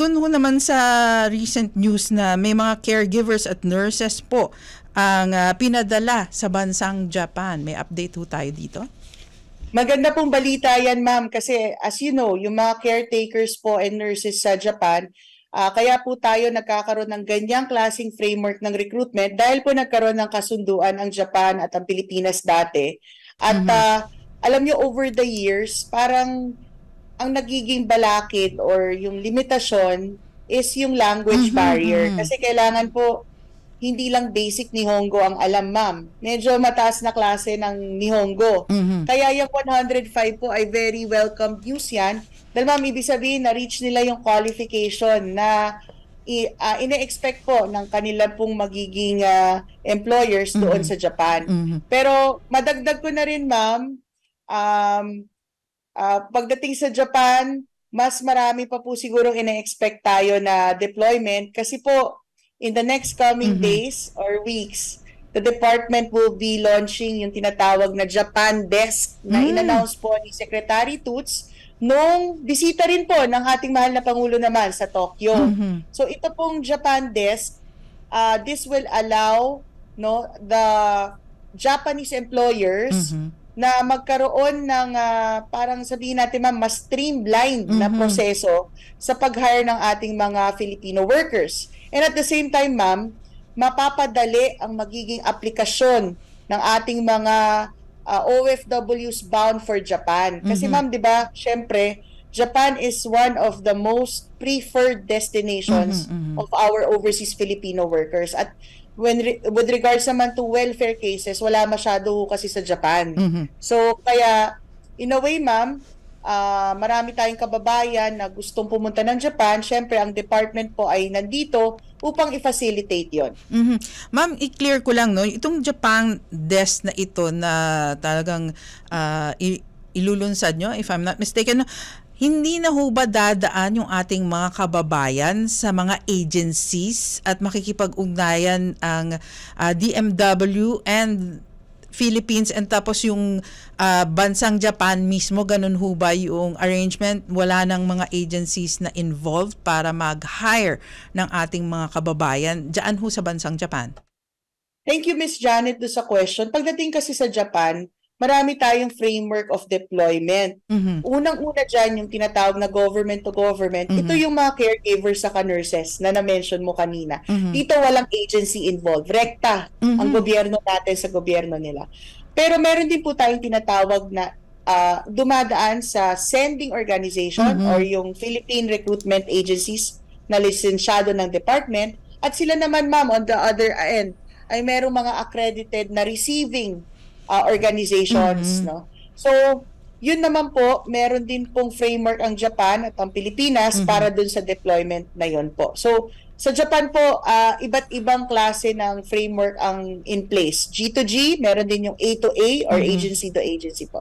Doon ho naman sa recent news na may mga caregivers at nurses po ang uh, pinadala sa bansang Japan. May update ho tayo dito? Maganda pong balita yan ma'am kasi as you know, yung mga caretakers po and nurses sa Japan, uh, kaya po tayo nagkakaroon ng ganyang klasing framework ng recruitment dahil po nagkaroon ng kasunduan ang Japan at ang Pilipinas dati. At mm-hmm. uh, alam nyo over the years, parang ang nagiging balakid or yung limitasyon is yung language mm-hmm, barrier. Mm-hmm. Kasi kailangan po, hindi lang basic ni Hongo ang alam, ma'am. Medyo mataas na klase ng ni Hongo. Mm-hmm. Kaya yung 105 po ay very welcome news yan. Dahil ma'am, ibig sabihin, na-reach nila yung qualification na uh, ine-expect po ng kanila pong magiging uh, employers doon mm-hmm. sa Japan. Mm-hmm. Pero madagdag ko na rin, ma'am, um, Uh, pagdating sa Japan, mas marami pa po sigurong ina-expect tayo na deployment kasi po in the next coming mm-hmm. days or weeks, the department will be launching yung tinatawag na Japan Desk na mm. in-announce po ni Secretary Toots nung bisita rin po ng ating mahal na Pangulo naman sa Tokyo. Mm-hmm. So ito pong Japan Desk, uh, this will allow no the Japanese employers mm-hmm na magkaroon ng uh, parang sabihin natin ma'am mas streamlined mm-hmm. na proseso sa pag-hire ng ating mga Filipino workers. And at the same time ma'am, mapapadali ang magiging aplikasyon ng ating mga uh, ah, OFWs bound for Japan. Kasi mm-hmm. ma'am, 'di ba? Syempre, Japan is one of the most preferred destinations mm-hmm, mm-hmm. of our overseas Filipino workers. At when re- with regards naman to welfare cases, wala masyado kasi sa Japan. Mm-hmm. So kaya in a way ma'am, uh, marami tayong kababayan na gustong pumunta ng Japan, syempre ang department po ay nandito upang i-facilitate 'yon. Mm-hmm. Ma'am, i-clear ko lang no, itong Japan desk na ito na talagang uh, ilulunsad nyo, if I'm not mistaken, hindi na ho ba dadaan yung ating mga kababayan sa mga agencies at makikipag-ugnayan ang uh, ah, DMW and Philippines and tapos yung uh, bansang Japan mismo, ganun ho ba yung arrangement? Wala ng mga agencies na involved para mag-hire ng ating mga kababayan dyan ho sa bansang Japan? Thank you, Miss Janet, do sa question. Pagdating kasi sa Japan, marami tayong framework of deployment. Mm-hmm. Unang-una dyan, yung tinatawag na government to government, mm-hmm. ito yung mga caregivers sa ka nurses na na-mention mo kanina. Mm-hmm. Dito walang agency involved. Rekta mm-hmm. ang gobyerno natin sa gobyerno nila. Pero meron din po tayong tinatawag na uh, dumadaan sa sending organization mm-hmm. or yung Philippine Recruitment Agencies na lisensyado ng department at sila naman ma'am on the other end ay merong mga accredited na receiving uh, organizations, mm-hmm. no? So, yun naman po, meron din pong framework ang Japan at ang Pilipinas mm-hmm. para dun sa deployment na yun po. So, sa Japan po, uh, iba't ibang klase ng framework ang in place. G 2 G, meron din yung A to A or mm-hmm. agency to agency po.